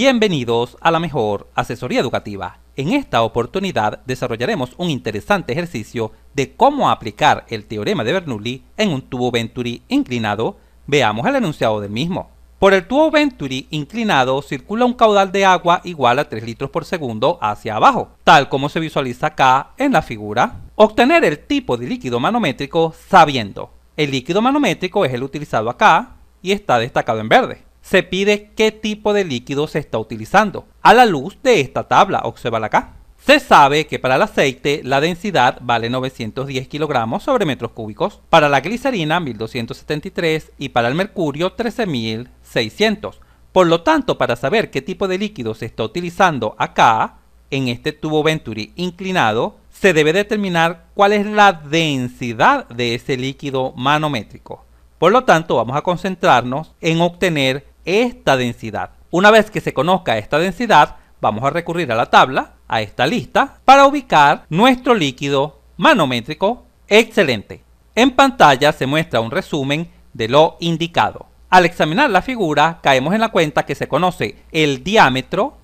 Bienvenidos a la mejor asesoría educativa. En esta oportunidad desarrollaremos un interesante ejercicio de cómo aplicar el teorema de Bernoulli en un tubo Venturi inclinado. Veamos el enunciado del mismo. Por el tubo Venturi inclinado circula un caudal de agua igual a 3 litros por segundo hacia abajo, tal como se visualiza acá en la figura. Obtener el tipo de líquido manométrico sabiendo. El líquido manométrico es el utilizado acá y está destacado en verde se pide qué tipo de líquido se está utilizando. A la luz de esta tabla, observa acá. Se sabe que para el aceite la densidad vale 910 kilogramos sobre metros cúbicos, para la glicerina 1273 y para el mercurio 13600. Por lo tanto, para saber qué tipo de líquido se está utilizando acá, en este tubo Venturi inclinado, se debe determinar cuál es la densidad de ese líquido manométrico. Por lo tanto, vamos a concentrarnos en obtener esta densidad. Una vez que se conozca esta densidad, vamos a recurrir a la tabla, a esta lista, para ubicar nuestro líquido manométrico excelente. En pantalla se muestra un resumen de lo indicado. Al examinar la figura, caemos en la cuenta que se conoce el diámetro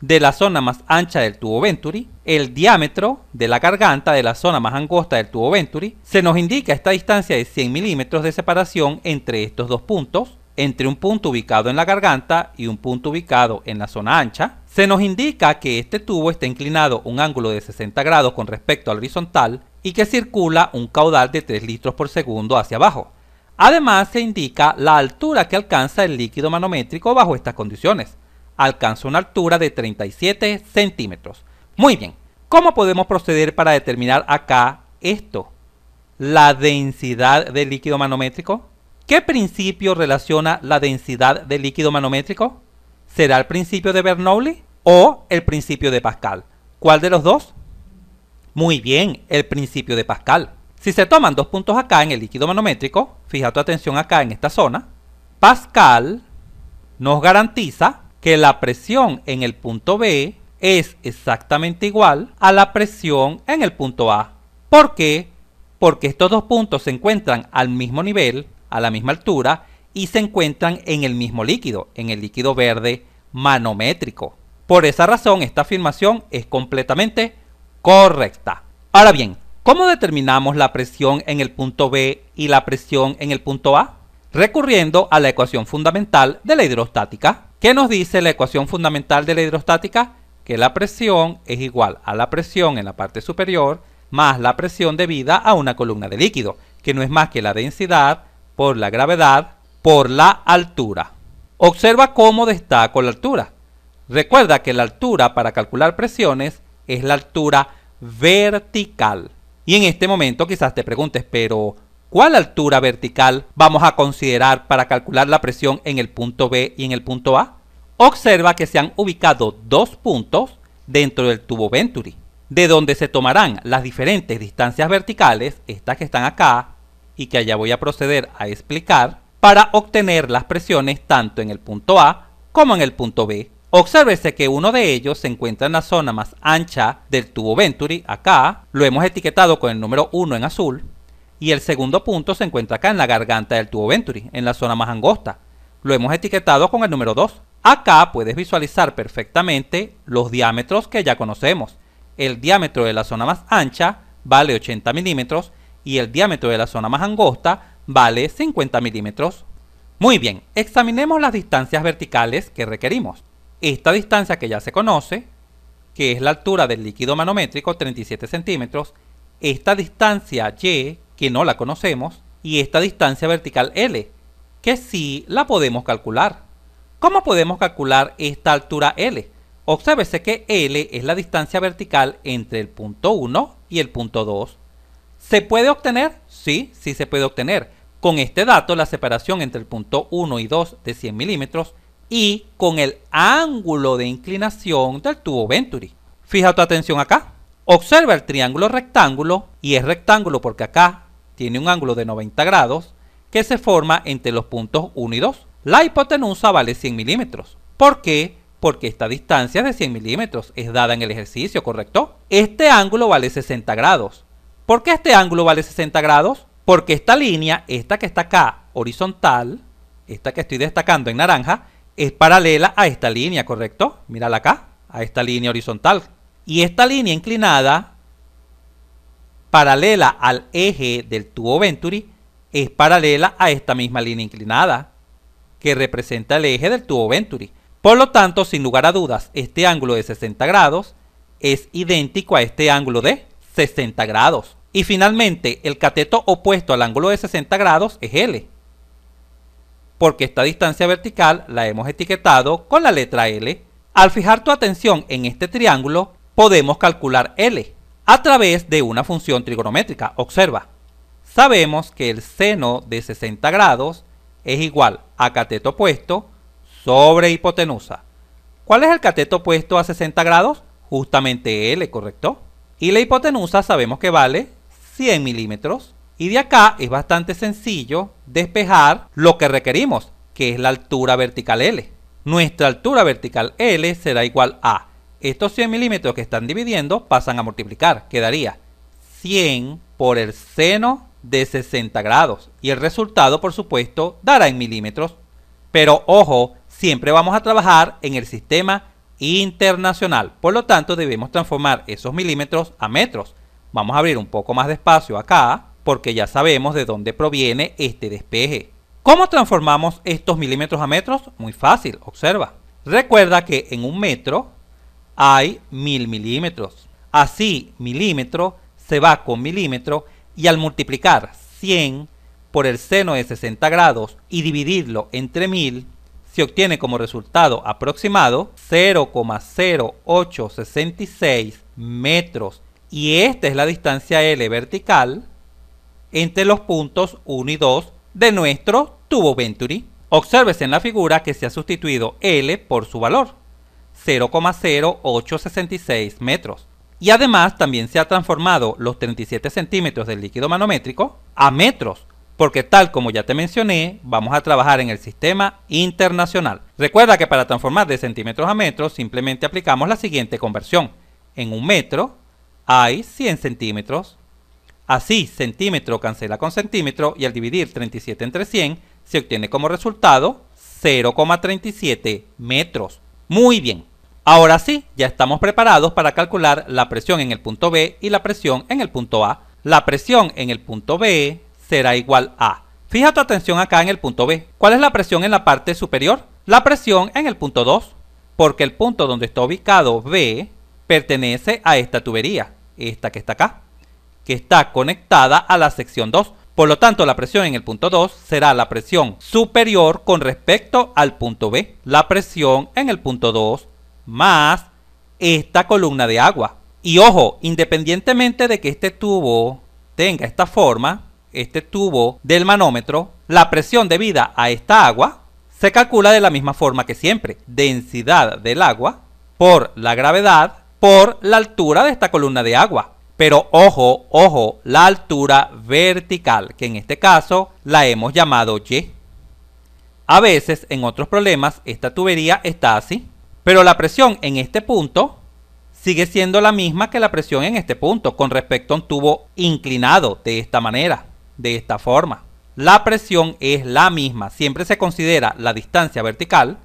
de la zona más ancha del tubo Venturi, el diámetro de la garganta de la zona más angosta del tubo Venturi. Se nos indica esta distancia de 100 milímetros de separación entre estos dos puntos entre un punto ubicado en la garganta y un punto ubicado en la zona ancha, se nos indica que este tubo está inclinado un ángulo de 60 grados con respecto al horizontal y que circula un caudal de 3 litros por segundo hacia abajo. Además se indica la altura que alcanza el líquido manométrico bajo estas condiciones. Alcanza una altura de 37 centímetros. Muy bien, ¿cómo podemos proceder para determinar acá esto? La densidad del líquido manométrico. ¿Qué principio relaciona la densidad del líquido manométrico? ¿Será el principio de Bernoulli o el principio de Pascal? ¿Cuál de los dos? Muy bien, el principio de Pascal. Si se toman dos puntos acá en el líquido manométrico, fija tu atención acá en esta zona, Pascal nos garantiza que la presión en el punto B es exactamente igual a la presión en el punto A. ¿Por qué? Porque estos dos puntos se encuentran al mismo nivel, a la misma altura y se encuentran en el mismo líquido, en el líquido verde manométrico. Por esa razón, esta afirmación es completamente correcta. Ahora bien, ¿cómo determinamos la presión en el punto B y la presión en el punto A? Recurriendo a la ecuación fundamental de la hidrostática. ¿Qué nos dice la ecuación fundamental de la hidrostática? Que la presión es igual a la presión en la parte superior más la presión debida a una columna de líquido, que no es más que la densidad por la gravedad, por la altura. Observa cómo destaco la altura. Recuerda que la altura para calcular presiones es la altura vertical. Y en este momento quizás te preguntes, pero ¿cuál altura vertical vamos a considerar para calcular la presión en el punto B y en el punto A? Observa que se han ubicado dos puntos dentro del tubo Venturi, de donde se tomarán las diferentes distancias verticales, estas que están acá y que allá voy a proceder a explicar para obtener las presiones tanto en el punto A como en el punto B. Obsérvese que uno de ellos se encuentra en la zona más ancha del tubo Venturi, acá, lo hemos etiquetado con el número 1 en azul, y el segundo punto se encuentra acá en la garganta del tubo Venturi, en la zona más angosta, lo hemos etiquetado con el número 2. Acá puedes visualizar perfectamente los diámetros que ya conocemos. El diámetro de la zona más ancha vale 80 milímetros y el diámetro de la zona más angosta vale 50 milímetros. Muy bien, examinemos las distancias verticales que requerimos. Esta distancia que ya se conoce, que es la altura del líquido manométrico, 37 centímetros, esta distancia Y, que no la conocemos, y esta distancia vertical L, que sí la podemos calcular. ¿Cómo podemos calcular esta altura L? Obsérvese que L es la distancia vertical entre el punto 1 y el punto 2 ¿Se puede obtener? Sí, sí se puede obtener. Con este dato, la separación entre el punto 1 y 2 de 100 milímetros y con el ángulo de inclinación del tubo Venturi. Fija tu atención acá. Observa el triángulo rectángulo y es rectángulo porque acá tiene un ángulo de 90 grados que se forma entre los puntos 1 y 2. La hipotenusa vale 100 milímetros. ¿Por qué? Porque esta distancia de 100 milímetros es dada en el ejercicio, ¿correcto? Este ángulo vale 60 grados. ¿Por qué este ángulo vale 60 grados? Porque esta línea, esta que está acá horizontal, esta que estoy destacando en naranja, es paralela a esta línea, ¿correcto? Mírala acá, a esta línea horizontal. Y esta línea inclinada, paralela al eje del tubo Venturi, es paralela a esta misma línea inclinada, que representa el eje del tubo Venturi. Por lo tanto, sin lugar a dudas, este ángulo de 60 grados es idéntico a este ángulo de 60 grados. Y finalmente, el cateto opuesto al ángulo de 60 grados es L, porque esta distancia vertical la hemos etiquetado con la letra L. Al fijar tu atención en este triángulo, podemos calcular L a través de una función trigonométrica. Observa, sabemos que el seno de 60 grados es igual a cateto opuesto sobre hipotenusa. ¿Cuál es el cateto opuesto a 60 grados? Justamente L, ¿correcto? Y la hipotenusa sabemos que vale 100 milímetros. Y de acá es bastante sencillo despejar lo que requerimos, que es la altura vertical L. Nuestra altura vertical L será igual a estos 100 milímetros que están dividiendo pasan a multiplicar. Quedaría 100 por el seno de 60 grados. Y el resultado, por supuesto, dará en milímetros. Pero ojo, siempre vamos a trabajar en el sistema internacional. Por lo tanto, debemos transformar esos milímetros a metros. Vamos a abrir un poco más de espacio acá porque ya sabemos de dónde proviene este despeje. ¿Cómo transformamos estos milímetros a metros? Muy fácil, observa. Recuerda que en un metro hay mil milímetros. Así, milímetro se va con milímetro y al multiplicar 100 por el seno de 60 grados y dividirlo entre mil, se obtiene como resultado aproximado 0,0866 metros y esta es la distancia L vertical entre los puntos 1 y 2 de nuestro tubo Venturi. Obsérvese en la figura que se ha sustituido L por su valor, 0,0866 metros. Y además también se ha transformado los 37 centímetros del líquido manométrico a metros, porque tal como ya te mencioné, vamos a trabajar en el sistema internacional. Recuerda que para transformar de centímetros a metros simplemente aplicamos la siguiente conversión. En un metro hay 100 centímetros. Así, centímetro cancela con centímetro y al dividir 37 entre 100 se obtiene como resultado 0,37 metros. Muy bien. Ahora sí, ya estamos preparados para calcular la presión en el punto B y la presión en el punto A. La presión en el punto B será igual a... Fija tu atención acá en el punto B. ¿Cuál es la presión en la parte superior? La presión en el punto 2, porque el punto donde está ubicado B pertenece a esta tubería, esta que está acá, que está conectada a la sección 2. Por lo tanto, la presión en el punto 2 será la presión superior con respecto al punto B. La presión en el punto 2 más esta columna de agua. Y ojo, independientemente de que este tubo tenga esta forma, este tubo del manómetro, la presión debida a esta agua se calcula de la misma forma que siempre. Densidad del agua por la gravedad por la altura de esta columna de agua. Pero ojo, ojo, la altura vertical, que en este caso la hemos llamado Y. A veces en otros problemas esta tubería está así, pero la presión en este punto sigue siendo la misma que la presión en este punto con respecto a un tubo inclinado de esta manera, de esta forma. La presión es la misma, siempre se considera la distancia vertical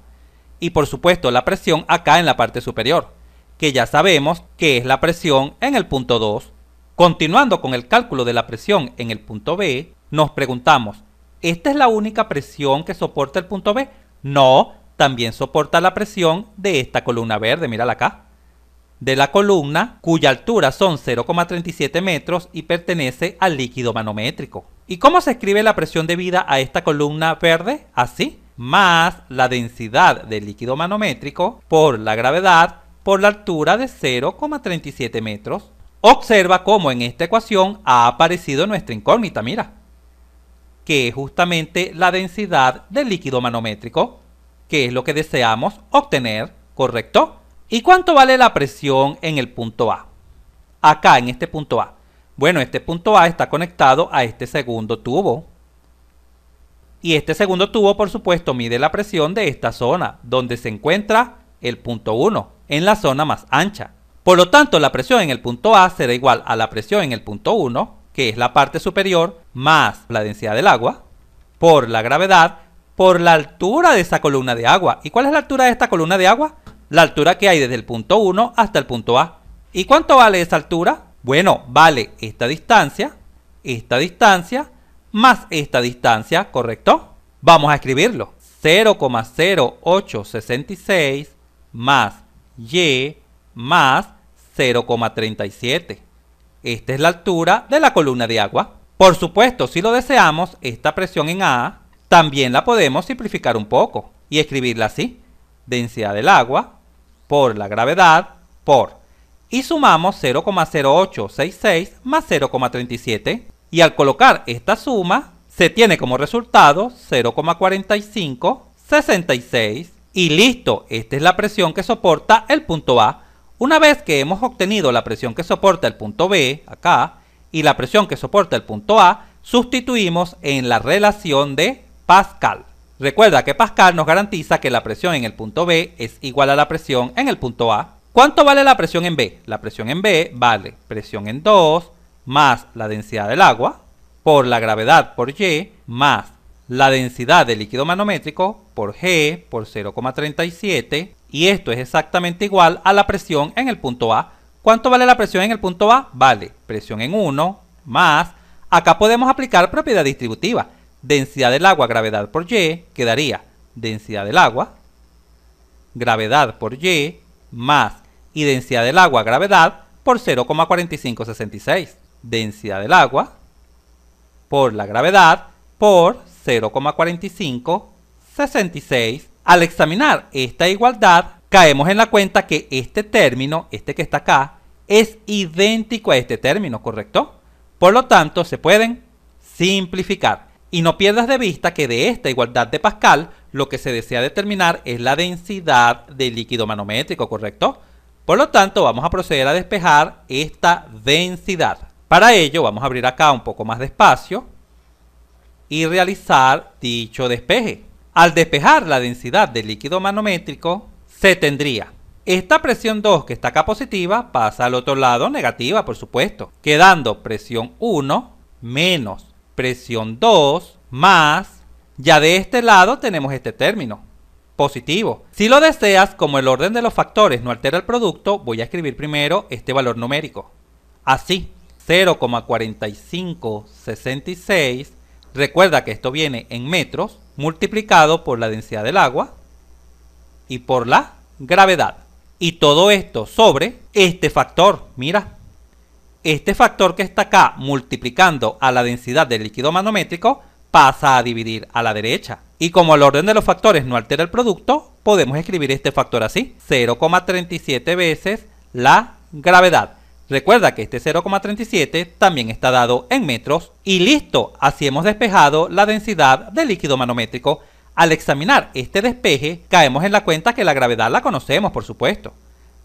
y por supuesto la presión acá en la parte superior que ya sabemos que es la presión en el punto 2. Continuando con el cálculo de la presión en el punto B, nos preguntamos, ¿esta es la única presión que soporta el punto B? No, también soporta la presión de esta columna verde, mírala acá. De la columna, cuya altura son 0,37 metros y pertenece al líquido manométrico. ¿Y cómo se escribe la presión debida a esta columna verde? Así, más la densidad del líquido manométrico por la gravedad por la altura de 0,37 metros. Observa cómo en esta ecuación ha aparecido nuestra incógnita, mira, que es justamente la densidad del líquido manométrico, que es lo que deseamos obtener, ¿correcto? ¿Y cuánto vale la presión en el punto A? Acá, en este punto A. Bueno, este punto A está conectado a este segundo tubo. Y este segundo tubo, por supuesto, mide la presión de esta zona, donde se encuentra el punto 1, en la zona más ancha. Por lo tanto, la presión en el punto A será igual a la presión en el punto 1, que es la parte superior, más la densidad del agua, por la gravedad, por la altura de esa columna de agua. ¿Y cuál es la altura de esta columna de agua? La altura que hay desde el punto 1 hasta el punto A. ¿Y cuánto vale esa altura? Bueno, vale esta distancia, esta distancia, más esta distancia, ¿correcto? Vamos a escribirlo. 0,0866 más Y más 0,37. Esta es la altura de la columna de agua. Por supuesto, si lo deseamos, esta presión en A también la podemos simplificar un poco y escribirla así. Densidad del agua por la gravedad por. Y sumamos 0,0866 más 0,37. Y al colocar esta suma, se tiene como resultado 0,4566 y listo, esta es la presión que soporta el punto A. Una vez que hemos obtenido la presión que soporta el punto B, acá, y la presión que soporta el punto A, sustituimos en la relación de Pascal. Recuerda que Pascal nos garantiza que la presión en el punto B es igual a la presión en el punto A. ¿Cuánto vale la presión en B? La presión en B vale presión en 2 más la densidad del agua por la gravedad por Y más la densidad del líquido manométrico por G por 0,37 y esto es exactamente igual a la presión en el punto A. ¿Cuánto vale la presión en el punto A? Vale, presión en 1 más, acá podemos aplicar propiedad distributiva. Densidad del agua, gravedad por Y, quedaría densidad del agua, gravedad por Y, más, y densidad del agua, gravedad, por 0,4566. Densidad del agua por la gravedad por 0,4566 Al examinar esta igualdad, caemos en la cuenta que este término, este que está acá, es idéntico a este término, ¿correcto? Por lo tanto, se pueden simplificar. Y no pierdas de vista que de esta igualdad de Pascal, lo que se desea determinar es la densidad del líquido manométrico, ¿correcto? Por lo tanto, vamos a proceder a despejar esta densidad. Para ello, vamos a abrir acá un poco más de espacio y realizar dicho despeje. Al despejar la densidad del líquido manométrico, se tendría esta presión 2 que está acá positiva pasa al otro lado negativa, por supuesto, quedando presión 1 menos presión 2 más, ya de este lado tenemos este término, positivo. Si lo deseas, como el orden de los factores no altera el producto, voy a escribir primero este valor numérico. Así, 0,4566 Recuerda que esto viene en metros multiplicado por la densidad del agua y por la gravedad. Y todo esto sobre este factor, mira, este factor que está acá multiplicando a la densidad del líquido manométrico pasa a dividir a la derecha. Y como el orden de los factores no altera el producto, podemos escribir este factor así, 0,37 veces la gravedad. Recuerda que este 0,37 también está dado en metros y listo, así hemos despejado la densidad del líquido manométrico. Al examinar este despeje, caemos en la cuenta que la gravedad la conocemos, por supuesto.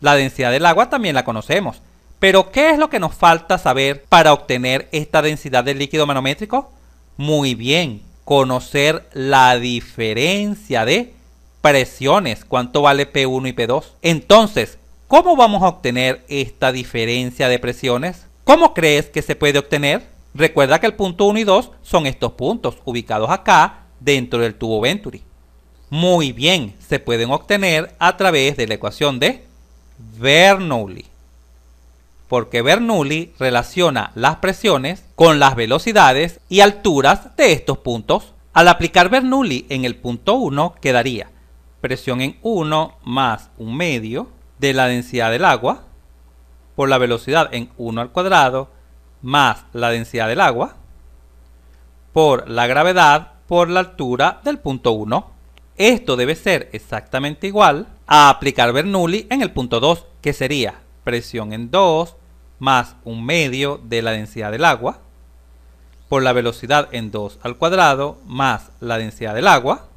La densidad del agua también la conocemos. Pero, ¿qué es lo que nos falta saber para obtener esta densidad del líquido manométrico? Muy bien, conocer la diferencia de presiones, cuánto vale P1 y P2. Entonces, ¿Cómo vamos a obtener esta diferencia de presiones? ¿Cómo crees que se puede obtener? Recuerda que el punto 1 y 2 son estos puntos ubicados acá dentro del tubo Venturi. Muy bien, se pueden obtener a través de la ecuación de Bernoulli. Porque Bernoulli relaciona las presiones con las velocidades y alturas de estos puntos. Al aplicar Bernoulli en el punto 1 quedaría presión en 1 más un medio de la densidad del agua por la velocidad en 1 al cuadrado más la densidad del agua por la gravedad por la altura del punto 1. Esto debe ser exactamente igual a aplicar Bernoulli en el punto 2, que sería presión en 2 más un medio de la densidad del agua por la velocidad en 2 al cuadrado más la densidad del agua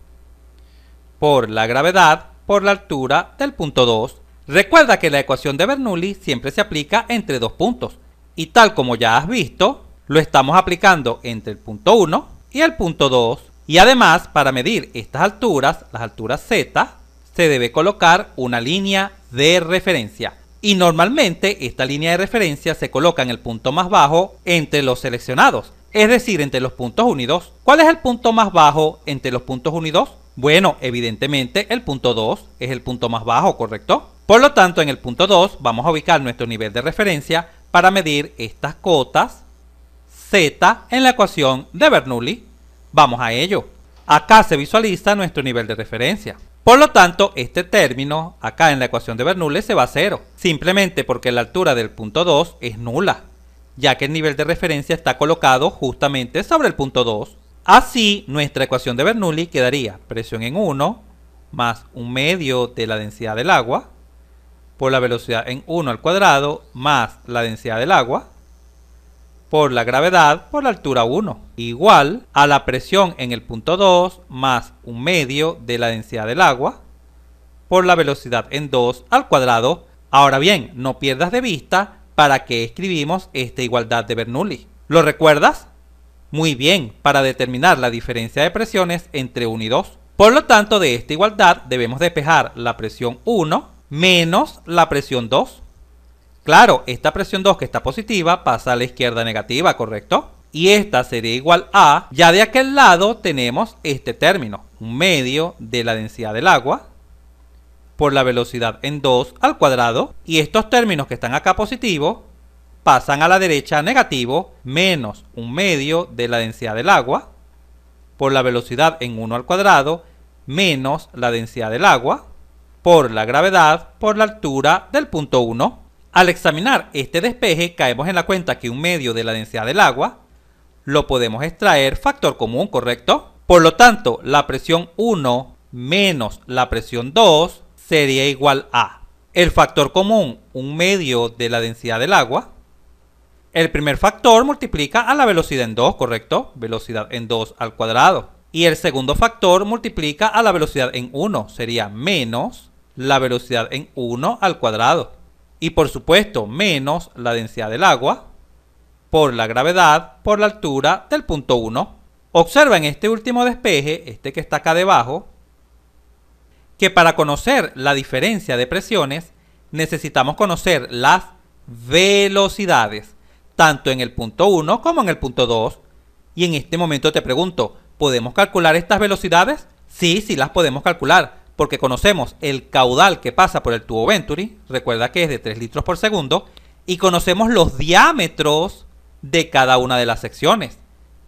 por la gravedad por la altura del punto 2 Recuerda que la ecuación de Bernoulli siempre se aplica entre dos puntos y tal como ya has visto, lo estamos aplicando entre el punto 1 y el punto 2. Y además, para medir estas alturas, las alturas z, se debe colocar una línea de referencia. Y normalmente esta línea de referencia se coloca en el punto más bajo entre los seleccionados, es decir, entre los puntos 1 y 2. ¿Cuál es el punto más bajo entre los puntos 1 y 2? Bueno, evidentemente el punto 2 es el punto más bajo, ¿correcto? Por lo tanto, en el punto 2 vamos a ubicar nuestro nivel de referencia para medir estas cotas z en la ecuación de Bernoulli. Vamos a ello. Acá se visualiza nuestro nivel de referencia. Por lo tanto, este término acá en la ecuación de Bernoulli se va a cero, simplemente porque la altura del punto 2 es nula, ya que el nivel de referencia está colocado justamente sobre el punto 2. Así, nuestra ecuación de Bernoulli quedaría presión en 1 más un medio de la densidad del agua por la velocidad en 1 al cuadrado más la densidad del agua por la gravedad por la altura 1, igual a la presión en el punto 2 más un medio de la densidad del agua por la velocidad en 2 al cuadrado. Ahora bien, no pierdas de vista para qué escribimos esta igualdad de Bernoulli. ¿Lo recuerdas? Muy bien, para determinar la diferencia de presiones entre 1 y 2. Por lo tanto, de esta igualdad debemos despejar la presión 1 menos la presión 2. Claro, esta presión 2 que está positiva pasa a la izquierda negativa, ¿correcto? Y esta sería igual a, ya de aquel lado tenemos este término, un medio de la densidad del agua por la velocidad en 2 al cuadrado. Y estos términos que están acá positivos pasan a la derecha negativo menos un medio de la densidad del agua por la velocidad en 1 al cuadrado menos la densidad del agua por la gravedad por la altura del punto 1. Al examinar este despeje caemos en la cuenta que un medio de la densidad del agua lo podemos extraer factor común, ¿correcto? Por lo tanto, la presión 1 menos la presión 2 sería igual a el factor común, un medio de la densidad del agua. El primer factor multiplica a la velocidad en 2, ¿correcto? Velocidad en 2 al cuadrado. Y el segundo factor multiplica a la velocidad en 1, sería menos la velocidad en 1 al cuadrado. Y por supuesto, menos la densidad del agua por la gravedad por la altura del punto 1. Observa en este último despeje, este que está acá debajo, que para conocer la diferencia de presiones necesitamos conocer las velocidades, tanto en el punto 1 como en el punto 2. Y en este momento te pregunto, ¿podemos calcular estas velocidades? Sí, sí las podemos calcular, porque conocemos el caudal que pasa por el tubo Venturi, recuerda que es de 3 litros por segundo, y conocemos los diámetros de cada una de las secciones.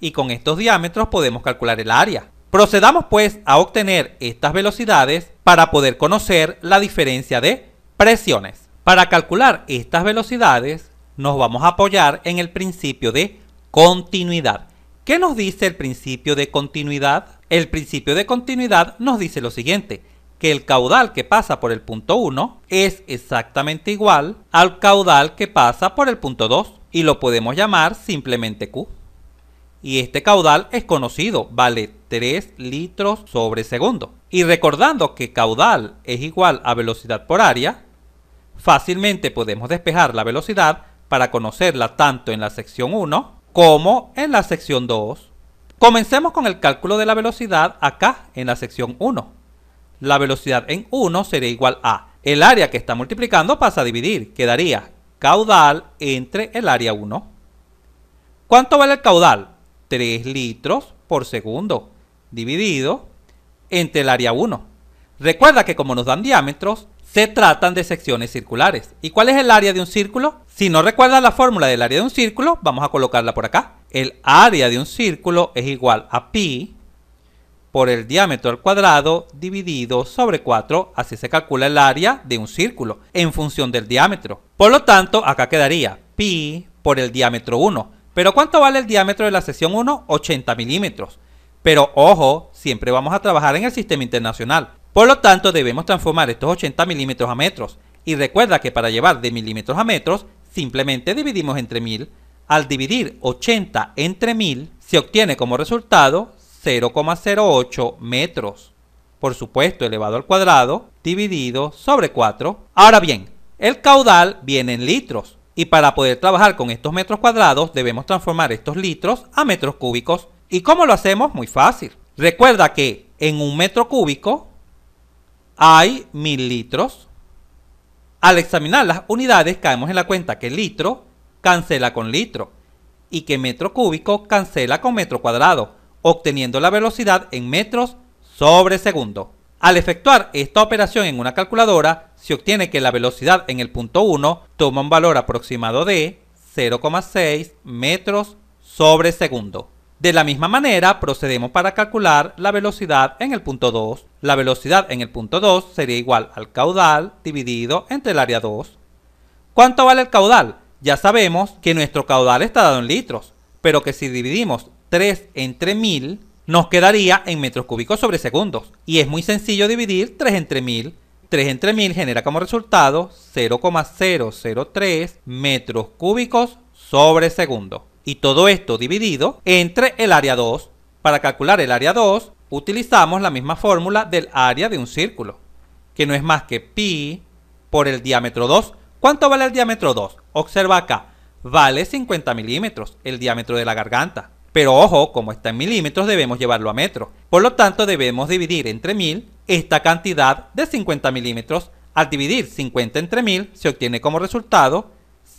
Y con estos diámetros podemos calcular el área. Procedamos pues a obtener estas velocidades para poder conocer la diferencia de presiones. Para calcular estas velocidades nos vamos a apoyar en el principio de continuidad. ¿Qué nos dice el principio de continuidad? El principio de continuidad nos dice lo siguiente que el caudal que pasa por el punto 1 es exactamente igual al caudal que pasa por el punto 2 y lo podemos llamar simplemente Q. Y este caudal es conocido, vale 3 litros sobre segundo. Y recordando que caudal es igual a velocidad por área, fácilmente podemos despejar la velocidad para conocerla tanto en la sección 1 como en la sección 2. Comencemos con el cálculo de la velocidad acá en la sección 1 la velocidad en 1 sería igual a el área que está multiplicando pasa a dividir, quedaría caudal entre el área 1. ¿Cuánto vale el caudal? 3 litros por segundo, dividido entre el área 1. Recuerda que como nos dan diámetros, se tratan de secciones circulares. ¿Y cuál es el área de un círculo? Si no recuerdas la fórmula del área de un círculo, vamos a colocarla por acá. El área de un círculo es igual a pi por el diámetro al cuadrado dividido sobre 4, así se calcula el área de un círculo en función del diámetro. Por lo tanto, acá quedaría pi por el diámetro 1. Pero ¿cuánto vale el diámetro de la sección 1? 80 milímetros. Pero ojo, siempre vamos a trabajar en el sistema internacional. Por lo tanto, debemos transformar estos 80 milímetros a metros. Y recuerda que para llevar de milímetros a metros, simplemente dividimos entre 1000. Al dividir 80 entre 1000, se obtiene como resultado 0,08 metros. Por supuesto, elevado al cuadrado dividido sobre 4. Ahora bien, el caudal viene en litros. Y para poder trabajar con estos metros cuadrados debemos transformar estos litros a metros cúbicos. ¿Y cómo lo hacemos? Muy fácil. Recuerda que en un metro cúbico hay mil litros. Al examinar las unidades caemos en la cuenta que litro cancela con litro y que metro cúbico cancela con metro cuadrado obteniendo la velocidad en metros sobre segundo. Al efectuar esta operación en una calculadora, se obtiene que la velocidad en el punto 1 toma un valor aproximado de 0,6 metros sobre segundo. De la misma manera, procedemos para calcular la velocidad en el punto 2. La velocidad en el punto 2 sería igual al caudal dividido entre el área 2. ¿Cuánto vale el caudal? Ya sabemos que nuestro caudal está dado en litros, pero que si dividimos 3 entre 1000 nos quedaría en metros cúbicos sobre segundos. Y es muy sencillo dividir 3 entre 1000. 3 entre 1000 genera como resultado 0,003 metros cúbicos sobre segundo. Y todo esto dividido entre el área 2. Para calcular el área 2 utilizamos la misma fórmula del área de un círculo, que no es más que pi por el diámetro 2. ¿Cuánto vale el diámetro 2? Observa acá, vale 50 milímetros el diámetro de la garganta. Pero ojo, como está en milímetros debemos llevarlo a metros. Por lo tanto debemos dividir entre 1000 esta cantidad de 50 milímetros. Al dividir 50 entre 1000 se obtiene como resultado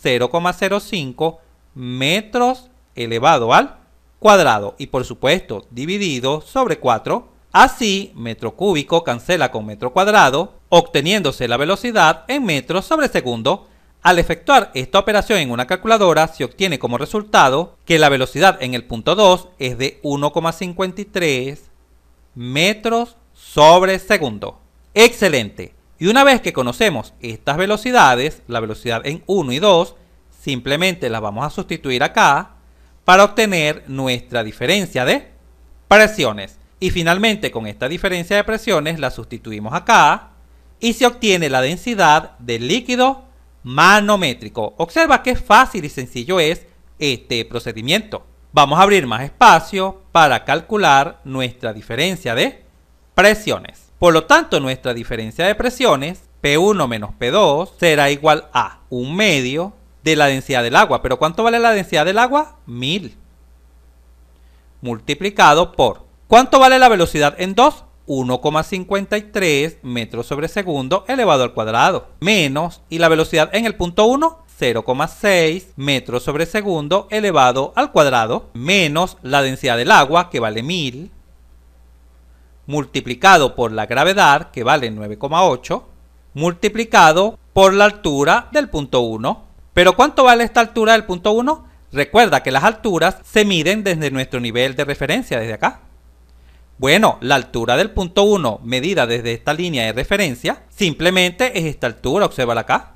0,05 metros elevado al cuadrado y por supuesto dividido sobre 4. Así, metro cúbico cancela con metro cuadrado, obteniéndose la velocidad en metros sobre segundo al efectuar esta operación en una calculadora, se obtiene como resultado que la velocidad en el punto 2 es de 1,53 metros sobre segundo. ¡Excelente! Y una vez que conocemos estas velocidades, la velocidad en 1 y 2, simplemente las vamos a sustituir acá para obtener nuestra diferencia de presiones. Y finalmente con esta diferencia de presiones la sustituimos acá y se obtiene la densidad del líquido manométrico. Observa qué fácil y sencillo es este procedimiento. Vamos a abrir más espacio para calcular nuestra diferencia de presiones. Por lo tanto, nuestra diferencia de presiones, P1 menos P2, será igual a un medio de la densidad del agua. ¿Pero cuánto vale la densidad del agua? 1000. Multiplicado por... ¿Cuánto vale la velocidad en 2? 1,53 metros sobre segundo elevado al cuadrado, menos y la velocidad en el punto 1 0,6 metros sobre segundo elevado al cuadrado, menos la densidad del agua, que vale 1000, multiplicado por la gravedad, que vale 9,8, multiplicado por la altura del punto 1. ¿Pero cuánto vale esta altura del punto 1? Recuerda que las alturas se miden desde nuestro nivel de referencia, desde acá. Bueno, la altura del punto 1 medida desde esta línea de referencia simplemente es esta altura, observa acá.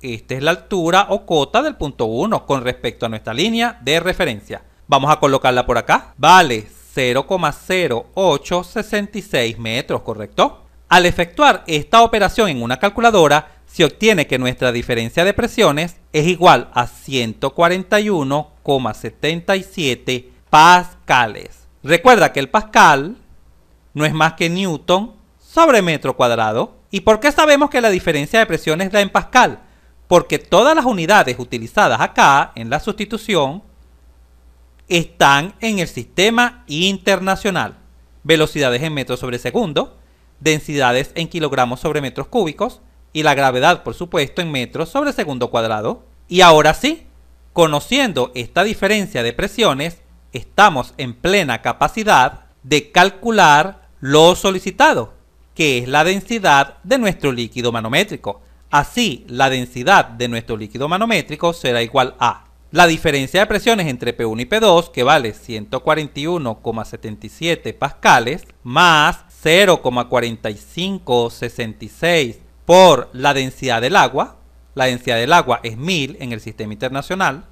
Esta es la altura o cota del punto 1 con respecto a nuestra línea de referencia. Vamos a colocarla por acá. Vale 0,0866 metros, ¿correcto? Al efectuar esta operación en una calculadora, se obtiene que nuestra diferencia de presiones es igual a 141,77 pascales. Recuerda que el Pascal no es más que Newton sobre metro cuadrado. ¿Y por qué sabemos que la diferencia de presión es la en Pascal? Porque todas las unidades utilizadas acá en la sustitución están en el sistema internacional. Velocidades en metros sobre segundo, densidades en kilogramos sobre metros cúbicos y la gravedad, por supuesto, en metros sobre segundo cuadrado. Y ahora sí, conociendo esta diferencia de presiones, estamos en plena capacidad de calcular lo solicitado, que es la densidad de nuestro líquido manométrico. Así, la densidad de nuestro líquido manométrico será igual a la diferencia de presiones entre P1 y P2, que vale 141,77 pascales, más 0,4566 por la densidad del agua. La densidad del agua es 1000 en el sistema internacional.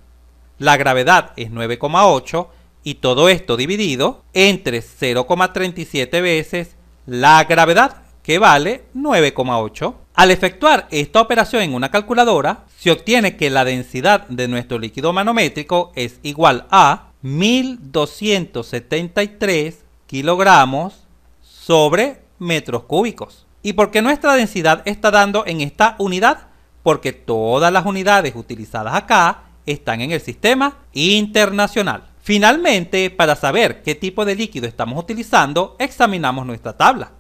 La gravedad es 9,8 y todo esto dividido entre 0,37 veces la gravedad, que vale 9,8. Al efectuar esta operación en una calculadora, se obtiene que la densidad de nuestro líquido manométrico es igual a 1273 kilogramos sobre metros cúbicos. ¿Y por qué nuestra densidad está dando en esta unidad? Porque todas las unidades utilizadas acá están en el sistema internacional. Finalmente, para saber qué tipo de líquido estamos utilizando, examinamos nuestra tabla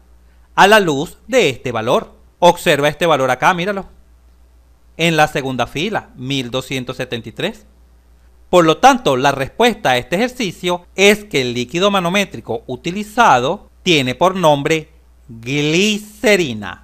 a la luz de este valor. Observa este valor acá, míralo. En la segunda fila, 1273. Por lo tanto, la respuesta a este ejercicio es que el líquido manométrico utilizado tiene por nombre glicerina.